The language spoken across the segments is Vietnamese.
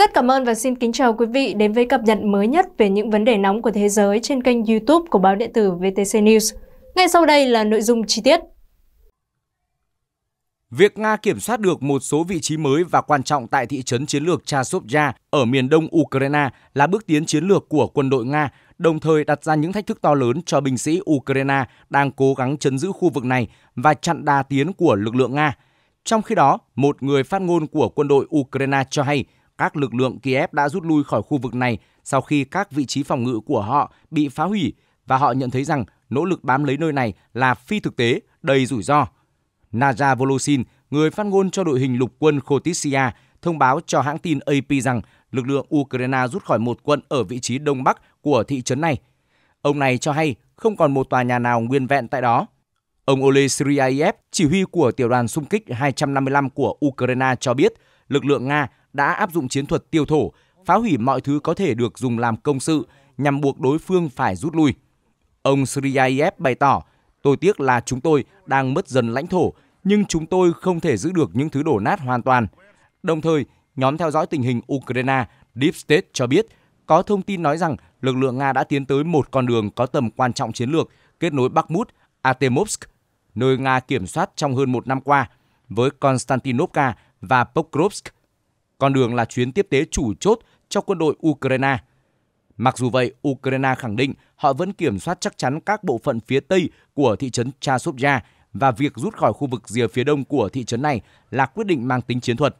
Rất cảm ơn và xin kính chào quý vị đến với cập nhật mới nhất về những vấn đề nóng của thế giới trên kênh YouTube của báo điện tử VTC News. Ngay sau đây là nội dung chi tiết. Việc Nga kiểm soát được một số vị trí mới và quan trọng tại thị trấn chiến lược Chasovya ở miền đông Ukraine là bước tiến chiến lược của quân đội Nga, đồng thời đặt ra những thách thức to lớn cho binh sĩ Ukraine đang cố gắng chấn giữ khu vực này và chặn đà tiến của lực lượng Nga. Trong khi đó, một người phát ngôn của quân đội Ukraine cho hay – các lực lượng Kiev đã rút lui khỏi khu vực này sau khi các vị trí phòng ngự của họ bị phá hủy và họ nhận thấy rằng nỗ lực bám lấy nơi này là phi thực tế, đầy rủi ro. Naja Volosin, người phát ngôn cho đội hình lục quân Khotisia, thông báo cho hãng tin AP rằng lực lượng Ukraine rút khỏi một quận ở vị trí đông bắc của thị trấn này. Ông này cho hay không còn một tòa nhà nào nguyên vẹn tại đó. Ông Ole Sriaev, chỉ huy của tiểu đoàn xung kích 255 của Ukraine cho biết – lực lượng Nga đã áp dụng chiến thuật tiêu thổ, phá hủy mọi thứ có thể được dùng làm công sự nhằm buộc đối phương phải rút lui. Ông Sriyaev bày tỏ, tôi tiếc là chúng tôi đang mất dần lãnh thổ, nhưng chúng tôi không thể giữ được những thứ đổ nát hoàn toàn. Đồng thời, nhóm theo dõi tình hình Ukraine Deep State cho biết có thông tin nói rằng lực lượng Nga đã tiến tới một con đường có tầm quan trọng chiến lược kết nối Bakhmut, Artemovsk, nơi Nga kiểm soát trong hơn một năm qua, với Konstantinovka và Pokrovsk. Con đường là chuyến tiếp tế chủ chốt cho quân đội Ukraine. Mặc dù vậy, Ukraine khẳng định họ vẫn kiểm soát chắc chắn các bộ phận phía tây của thị trấn Chasovya và việc rút khỏi khu vực rìa phía đông của thị trấn này là quyết định mang tính chiến thuật.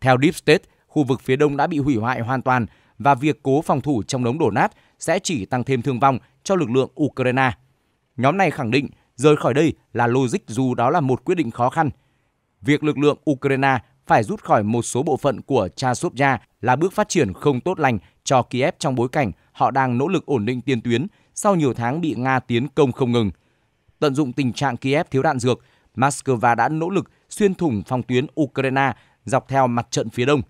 Theo Deep State, khu vực phía đông đã bị hủy hoại hoàn toàn và việc cố phòng thủ trong đống đổ nát sẽ chỉ tăng thêm thương vong cho lực lượng Ukraine. Nhóm này khẳng định rời khỏi đây là logic dù đó là một quyết định khó khăn – việc lực lượng Ukraine phải rút khỏi một số bộ phận của Chasovya là bước phát triển không tốt lành cho Kiev trong bối cảnh họ đang nỗ lực ổn định tiền tuyến sau nhiều tháng bị Nga tiến công không ngừng. Tận dụng tình trạng Kiev thiếu đạn dược, Moscow đã nỗ lực xuyên thủng phòng tuyến Ukraine dọc theo mặt trận phía đông.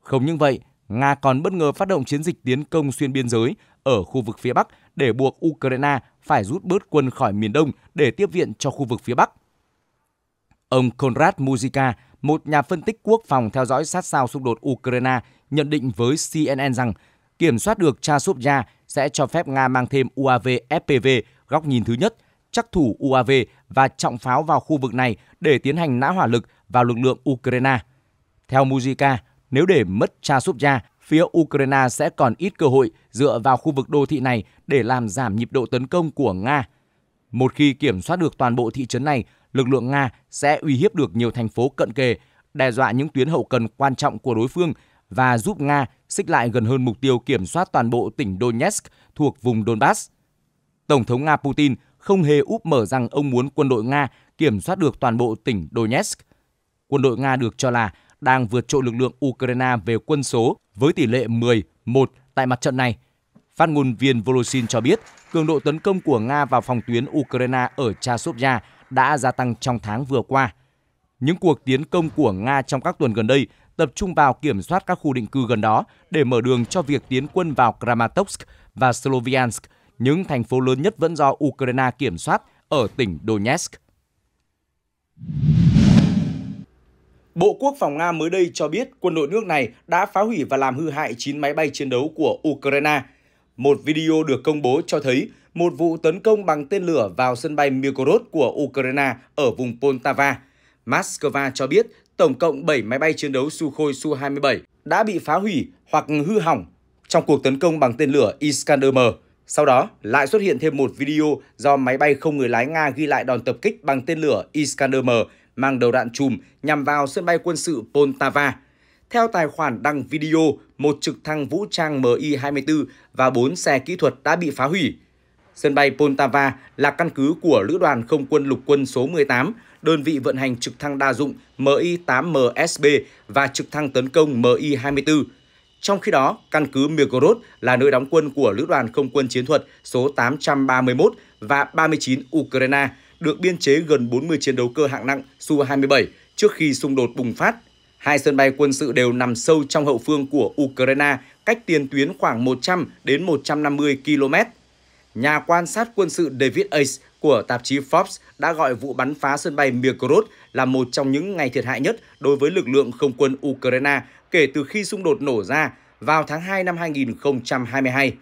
Không những vậy, Nga còn bất ngờ phát động chiến dịch tiến công xuyên biên giới ở khu vực phía Bắc để buộc Ukraine phải rút bớt quân khỏi miền Đông để tiếp viện cho khu vực phía Bắc. Ông Konrad Mujica, một nhà phân tích quốc phòng theo dõi sát sao xung đột Ukraine, nhận định với CNN rằng kiểm soát được Chasovya sẽ cho phép Nga mang thêm UAV FPV góc nhìn thứ nhất, chắc thủ UAV và trọng pháo vào khu vực này để tiến hành nã hỏa lực vào lực lượng Ukraine. Theo Mujica, nếu để mất Chasovya, phía Ukraine sẽ còn ít cơ hội dựa vào khu vực đô thị này để làm giảm nhịp độ tấn công của Nga. Một khi kiểm soát được toàn bộ thị trấn này, lực lượng Nga sẽ uy hiếp được nhiều thành phố cận kề, đe dọa những tuyến hậu cần quan trọng của đối phương và giúp Nga xích lại gần hơn mục tiêu kiểm soát toàn bộ tỉnh Donetsk thuộc vùng Donbass. Tổng thống Nga Putin không hề úp mở rằng ông muốn quân đội Nga kiểm soát được toàn bộ tỉnh Donetsk. Quân đội Nga được cho là đang vượt trội lực lượng Ukraine về quân số với tỷ lệ 10-1 tại mặt trận này. Phát ngôn viên Volosin cho biết, cường độ tấn công của Nga vào phòng tuyến Ukraine ở Chasovya đã gia tăng trong tháng vừa qua. Những cuộc tiến công của Nga trong các tuần gần đây tập trung vào kiểm soát các khu định cư gần đó để mở đường cho việc tiến quân vào Kramatorsk và Sloviansk, những thành phố lớn nhất vẫn do Ukraine kiểm soát ở tỉnh Donetsk. Bộ Quốc phòng Nga mới đây cho biết quân đội nước này đã phá hủy và làm hư hại 9 máy bay chiến đấu của Ukraine – một video được công bố cho thấy một vụ tấn công bằng tên lửa vào sân bay Mirgorod của Ukraine ở vùng Poltava. Moscow cho biết tổng cộng 7 máy bay chiến đấu Sukhoi Su-27 đã bị phá hủy hoặc hư hỏng trong cuộc tấn công bằng tên lửa Iskander-M. Sau đó, lại xuất hiện thêm một video do máy bay không người lái Nga ghi lại đòn tập kích bằng tên lửa Iskander-M mang đầu đạn chùm nhằm vào sân bay quân sự Poltava. Theo tài khoản đăng video, một trực thăng vũ trang Mi-24 và 4 xe kỹ thuật đã bị phá hủy. Sân bay Poltava là căn cứ của Lữ đoàn Không quân Lục quân số 18, đơn vị vận hành trực thăng đa dụng Mi-8MSB và trực thăng tấn công Mi-24. Trong khi đó, căn cứ Mirgorod là nơi đóng quân của Lữ đoàn Không quân Chiến thuật số 831 và 39 Ukraine, được biên chế gần 40 chiến đấu cơ hạng nặng Su-27 trước khi xung đột bùng phát Hai sân bay quân sự đều nằm sâu trong hậu phương của Ukraine, cách tiền tuyến khoảng 100 đến 150 km. Nhà quan sát quân sự David Ace của tạp chí Forbes đã gọi vụ bắn phá sân bay Mirgorod là một trong những ngày thiệt hại nhất đối với lực lượng không quân Ukraine kể từ khi xung đột nổ ra vào tháng 2 năm 2022.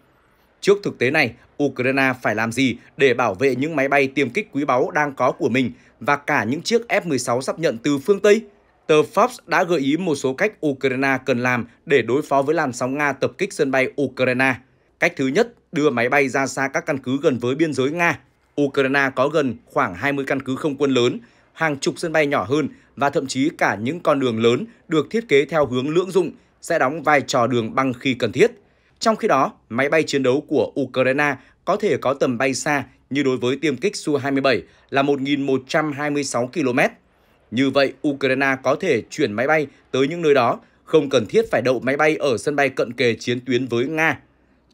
Trước thực tế này, Ukraine phải làm gì để bảo vệ những máy bay tiêm kích quý báu đang có của mình và cả những chiếc F-16 sắp nhận từ phương Tây? Tờ Forbes đã gợi ý một số cách Ukraine cần làm để đối phó với làn sóng Nga tập kích sân bay Ukraine. Cách thứ nhất, đưa máy bay ra xa các căn cứ gần với biên giới Nga. Ukraine có gần khoảng 20 căn cứ không quân lớn, hàng chục sân bay nhỏ hơn và thậm chí cả những con đường lớn được thiết kế theo hướng lưỡng dụng sẽ đóng vai trò đường băng khi cần thiết. Trong khi đó, máy bay chiến đấu của Ukraine có thể có tầm bay xa như đối với tiêm kích Su-27 là 1.126 km. Như vậy, Ukraine có thể chuyển máy bay tới những nơi đó, không cần thiết phải đậu máy bay ở sân bay cận kề chiến tuyến với Nga.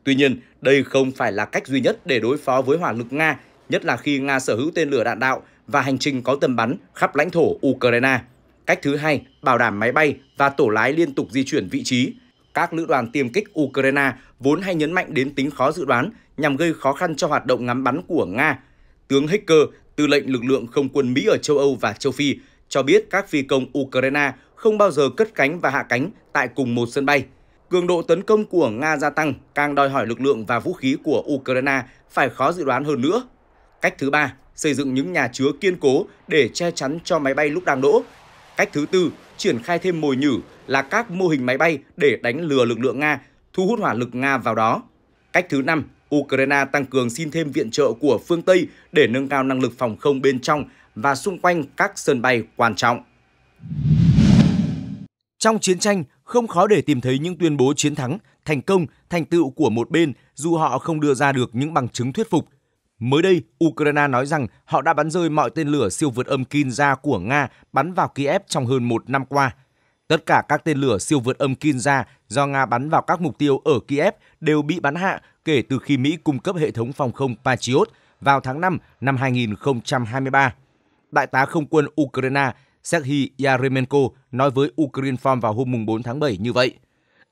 Tuy nhiên, đây không phải là cách duy nhất để đối phó với hỏa lực Nga, nhất là khi Nga sở hữu tên lửa đạn đạo và hành trình có tầm bắn khắp lãnh thổ Ukraine. Cách thứ hai, bảo đảm máy bay và tổ lái liên tục di chuyển vị trí. Các lữ đoàn tiêm kích Ukraine vốn hay nhấn mạnh đến tính khó dự đoán nhằm gây khó khăn cho hoạt động ngắm bắn của Nga. Tướng Hacker, tư lệnh lực lượng không quân Mỹ ở châu Âu và châu Phi, cho biết các phi công Ukraine không bao giờ cất cánh và hạ cánh tại cùng một sân bay. Cường độ tấn công của Nga gia tăng càng đòi hỏi lực lượng và vũ khí của Ukraine phải khó dự đoán hơn nữa. Cách thứ ba, xây dựng những nhà chứa kiên cố để che chắn cho máy bay lúc đang đỗ. Cách thứ tư, triển khai thêm mồi nhử là các mô hình máy bay để đánh lừa lực lượng Nga, thu hút hỏa lực Nga vào đó. Cách thứ năm, Ukraine tăng cường xin thêm viện trợ của phương Tây để nâng cao năng lực phòng không bên trong và xung quanh các sân bay quan trọng. Trong chiến tranh, không khó để tìm thấy những tuyên bố chiến thắng, thành công, thành tựu của một bên dù họ không đưa ra được những bằng chứng thuyết phục. Mới đây, Ukraine nói rằng họ đã bắn rơi mọi tên lửa siêu vượt âm Kinza của Nga bắn vào Kiev trong hơn một năm qua. Tất cả các tên lửa siêu vượt âm Kinza do Nga bắn vào các mục tiêu ở Kiev đều bị bắn hạ kể từ khi Mỹ cung cấp hệ thống phòng không Patriot vào tháng 5 năm 2023. Đại tá không quân Ukraine Serhiy Yaremenko nói với Ukrinform vào hôm 4 tháng 7 như vậy.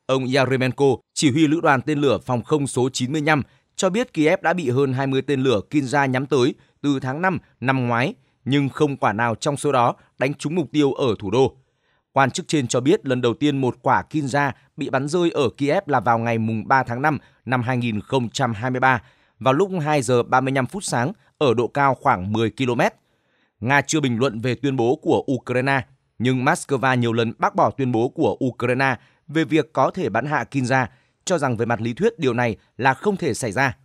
Ông Yaremenko, chỉ huy lữ đoàn tên lửa phòng không số 95, cho biết Kiev đã bị hơn 20 tên lửa Kinza nhắm tới từ tháng 5 năm ngoái, nhưng không quả nào trong số đó đánh trúng mục tiêu ở thủ đô. Quan chức trên cho biết lần đầu tiên một quả Kinza bị bắn rơi ở Kiev là vào ngày 3 tháng 5 năm 2023, vào lúc 2 giờ 35 phút sáng ở độ cao khoảng 10 km. Nga chưa bình luận về tuyên bố của Ukraine, nhưng Moscow nhiều lần bác bỏ tuyên bố của Ukraine về việc có thể bắn hạ Kinza, cho rằng về mặt lý thuyết điều này là không thể xảy ra.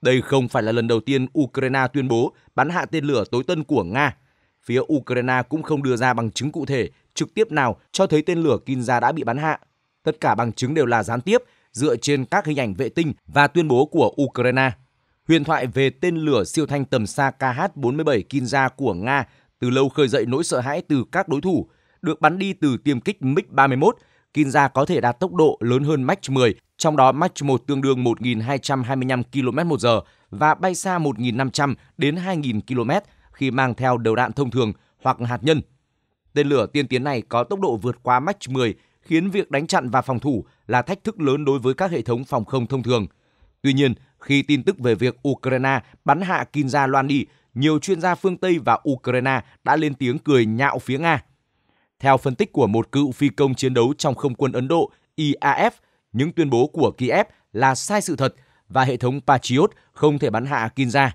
Đây không phải là lần đầu tiên Ukraine tuyên bố bắn hạ tên lửa tối tân của Nga. Phía Ukraine cũng không đưa ra bằng chứng cụ thể trực tiếp nào cho thấy tên lửa Kinza đã bị bắn hạ. Tất cả bằng chứng đều là gián tiếp, dựa trên các hình ảnh vệ tinh và tuyên bố của Ukraine. Huyền thoại về tên lửa siêu thanh tầm xa KH-47 Kinza của Nga từ lâu khơi dậy nỗi sợ hãi từ các đối thủ. Được bắn đi từ tiêm kích MiG-31, Kinza có thể đạt tốc độ lớn hơn Mach 10, trong đó Mach 1 tương đương 1.225 km h và bay xa 1.500 đến 2.000 km khi mang theo đầu đạn thông thường hoặc hạt nhân. Tên lửa tiên tiến này có tốc độ vượt qua Mach 10, khiến việc đánh chặn và phòng thủ là thách thức lớn đối với các hệ thống phòng không thông thường. Tuy nhiên, khi tin tức về việc Ukraine bắn hạ Kinza loan đi, nhiều chuyên gia phương Tây và Ukraine đã lên tiếng cười nhạo phía Nga. Theo phân tích của một cựu phi công chiến đấu trong không quân Ấn Độ, IAF, những tuyên bố của Kiev là sai sự thật và hệ thống Patriot không thể bắn hạ Kinza.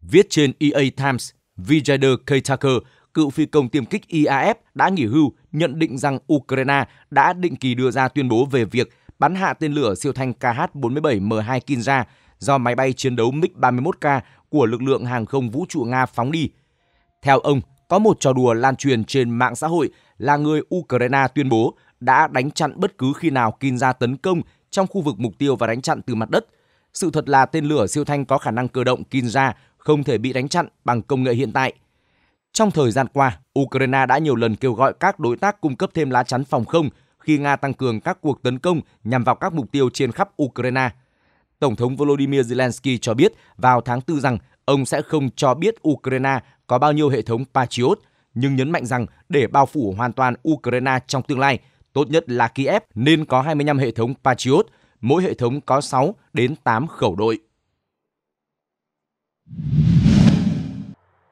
Viết trên EA Times, Vijayder Keitaker, cựu phi công tiêm kích IAF đã nghỉ hưu, nhận định rằng Ukraine đã định kỳ đưa ra tuyên bố về việc bắn hạ tên lửa siêu thanh KH-47M2 Kinza do máy bay chiến đấu MiG-31K của lực lượng hàng không vũ trụ Nga phóng đi. Theo ông, có một trò đùa lan truyền trên mạng xã hội là người Ukraine tuyên bố đã đánh chặn bất cứ khi nào Kim ra tấn công trong khu vực mục tiêu và đánh chặn từ mặt đất. Sự thật là tên lửa siêu thanh có khả năng cơ động Kinza không thể bị đánh chặn bằng công nghệ hiện tại. Trong thời gian qua, Ukraine đã nhiều lần kêu gọi các đối tác cung cấp thêm lá chắn phòng không khi Nga tăng cường các cuộc tấn công nhằm vào các mục tiêu trên khắp Ukraine – Tổng thống Volodymyr Zelensky cho biết vào tháng 4 rằng ông sẽ không cho biết Ukraine có bao nhiêu hệ thống Patriot, nhưng nhấn mạnh rằng để bao phủ hoàn toàn Ukraine trong tương lai, tốt nhất là Kiev nên có 25 hệ thống Patriot, mỗi hệ thống có 6 đến 8 khẩu đội.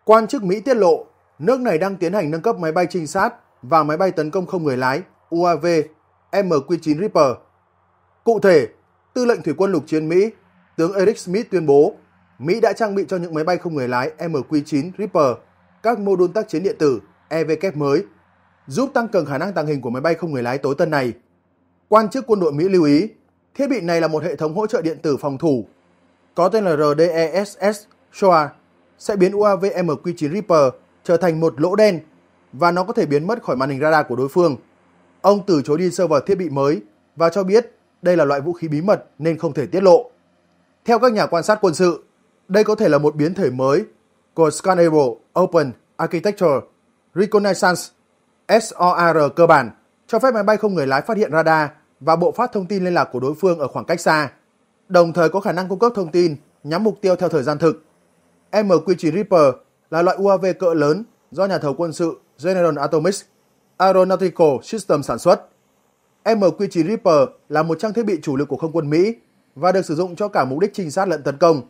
Quan chức Mỹ tiết lộ, nước này đang tiến hành nâng cấp máy bay trinh sát và máy bay tấn công không người lái UAV MQ-9 Reaper. Cụ thể, Tư lệnh Thủy quân lục chiến Mỹ, tướng Eric Smith tuyên bố Mỹ đã trang bị cho những máy bay không người lái MQ-9 Reaper các mô đun tác chiến điện tử EVK mới, giúp tăng cường khả năng tàng hình của máy bay không người lái tối tân này. Quan chức quân đội Mỹ lưu ý, thiết bị này là một hệ thống hỗ trợ điện tử phòng thủ, có tên là RDESS SOA, sẽ biến UAV MQ-9 Reaper trở thành một lỗ đen và nó có thể biến mất khỏi màn hình radar của đối phương. Ông từ chối đi sâu vào thiết bị mới và cho biết đây là loại vũ khí bí mật nên không thể tiết lộ. Theo các nhà quan sát quân sự, đây có thể là một biến thể mới của Scannable Open Architecture Reconnaissance SOAR cơ bản cho phép máy bay không người lái phát hiện radar và bộ phát thông tin liên lạc của đối phương ở khoảng cách xa, đồng thời có khả năng cung cấp thông tin nhắm mục tiêu theo thời gian thực. MQ-9 Reaper là loại UAV cỡ lớn do nhà thầu quân sự General Atomics Aeronautical Systems sản xuất MQ-9 Reaper là một trang thiết bị chủ lực của không quân Mỹ và được sử dụng cho cả mục đích trinh sát lẫn tấn công.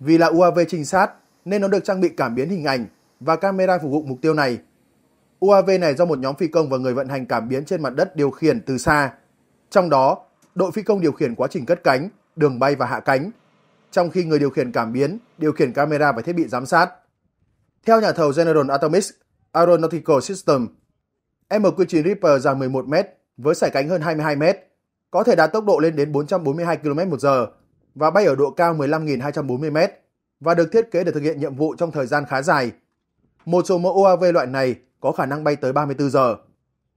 Vì là UAV trinh sát nên nó được trang bị cảm biến hình ảnh và camera phục vụ mục tiêu này. UAV này do một nhóm phi công và người vận hành cảm biến trên mặt đất điều khiển từ xa. Trong đó, đội phi công điều khiển quá trình cất cánh, đường bay và hạ cánh, trong khi người điều khiển cảm biến điều khiển camera và thiết bị giám sát. Theo nhà thầu General Atomics Aeronautical System, MQ-9 Reaper dài 11 mét với sải cánh hơn 22 mét, có thể đạt tốc độ lên đến 442 km h và bay ở độ cao 15.240 mét và được thiết kế để thực hiện nhiệm vụ trong thời gian khá dài. Một số mẫu UAV loại này có khả năng bay tới 34 giờ.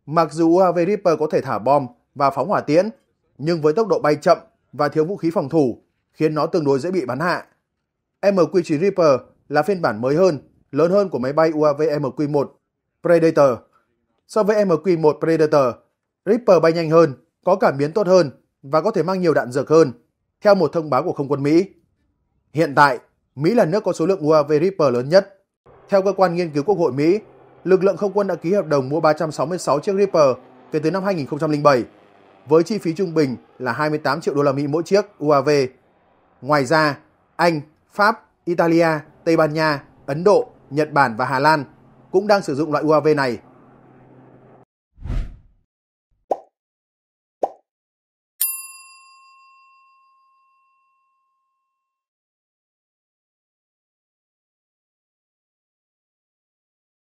Mặc dù UAV Reaper có thể thả bom và phóng hỏa tiễn, nhưng với tốc độ bay chậm và thiếu vũ khí phòng thủ, khiến nó tương đối dễ bị bắn hạ. MQ-9 Reaper là phiên bản mới hơn, lớn hơn của máy bay UAV MQ-1 Predator. So với MQ-1 Predator, Ripper bay nhanh hơn, có cảm biến tốt hơn và có thể mang nhiều đạn dược hơn, theo một thông báo của không quân Mỹ. Hiện tại, Mỹ là nước có số lượng UAV Ripper lớn nhất. Theo cơ quan nghiên cứu Quốc hội Mỹ, lực lượng không quân đã ký hợp đồng mua 366 chiếc Ripper kể từ năm 2007 với chi phí trung bình là 28 triệu đô la Mỹ mỗi chiếc UAV. Ngoài ra, Anh, Pháp, Italia, Tây Ban Nha, Ấn Độ, Nhật Bản và Hà Lan cũng đang sử dụng loại UAV này